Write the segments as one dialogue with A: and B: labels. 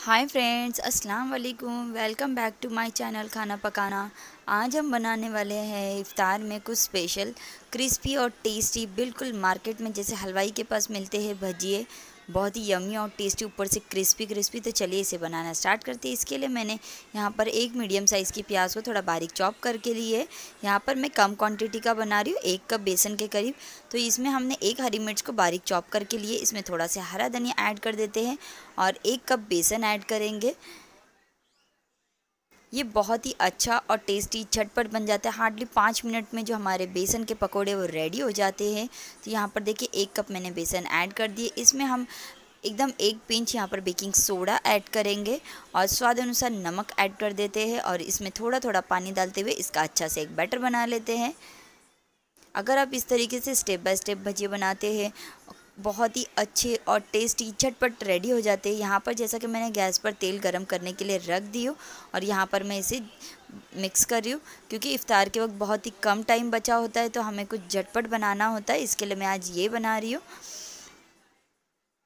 A: हाय friends अस्सलाम वालेकुम welcome back to my channel खाना पकाना आज हम बनाने वाले हैं इफ़ार में कुछ स्पेशल क्रिस्पी और टेस्टी बिल्कुल मार्केट में जैसे हलवाई के पास मिलते हैं भजिए बहुत ही यमी और टेस्टी ऊपर से क्रिस्पी क्रिस्पी तो चलिए इसे बनाना स्टार्ट करते हैं इसके लिए मैंने यहाँ पर एक मीडियम साइज़ की प्याज को थोड़ा बारीक चॉप करके लिए यहाँ पर मैं कम क्वांटिटी का बना रही हूँ एक कप बेसन के करीब तो इसमें हमने एक हरी मिर्च को बारीक चॉप करके लिए इसमें थोड़ा सा हरा धनिया ऐड कर देते हैं और एक कप बेसन ऐड करेंगे ये बहुत ही अच्छा और टेस्टी झटपट बन जाता है हार्डली पाँच मिनट में जो हमारे बेसन के पकोड़े वो रेडी हो जाते हैं तो यहाँ पर देखिए एक कप मैंने बेसन ऐड कर दिए इसमें हम एकदम एक पिंच यहाँ पर बेकिंग सोडा ऐड करेंगे और स्वाद अनुसार नमक ऐड कर देते हैं और इसमें थोड़ा थोड़ा पानी डालते हुए इसका अच्छा से एक बैटर बना लेते हैं अगर आप इस तरीके से स्टेप बाय स्टेप भजिए बनाते हैं बहुत ही अच्छे और टेस्टी झटपट रेडी हो जाते हैं यहाँ पर जैसा कि मैंने गैस पर तेल गरम करने के लिए रख दी हूँ और यहाँ पर मैं इसे मिक्स कर रही हूँ क्योंकि इफ़ार के वक्त बहुत ही कम टाइम बचा होता है तो हमें कुछ झटपट बनाना होता है इसके लिए मैं आज ये बना रही हूँ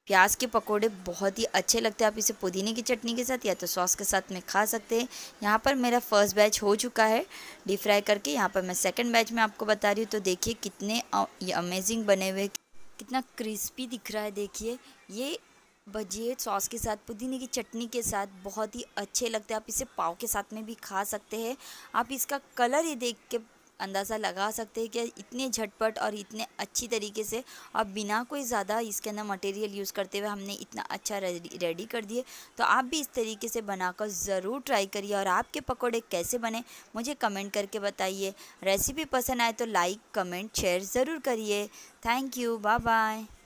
A: प्याज के पकोड़े बहुत ही अच्छे लगते हैं आप इसे पुदीने की चटनी के साथ या तो सॉस के साथ में खा सकते हैं यहाँ पर मेरा फर्स्ट बैच हो चुका है डीप फ्राई करके यहाँ पर मैं सेकंड बैच में आपको बता रही हूँ तो देखिए कितने अमेजिंग बने हुए कितना क्रिस्पी दिख रहा है देखिए ये भजिए सॉस के साथ पुदीने की चटनी के साथ बहुत ही अच्छे लगते हैं आप इसे पाव के साथ में भी खा सकते हैं आप इसका कलर ये देख के अंदाज़ा लगा सकते हैं कि इतने झटपट और इतने अच्छी तरीके से और बिना कोई ज़्यादा इसके अंदर मटेरियल यूज़ करते हुए हमने इतना अच्छा रेडी कर दिए तो आप भी इस तरीके से बनाकर ज़रूर ट्राई करिए और आपके पकौड़े कैसे बने मुझे कमेंट करके बताइए रेसिपी पसंद आए तो लाइक कमेंट शेयर ज़रूर करिए थैंक यू बाय बाय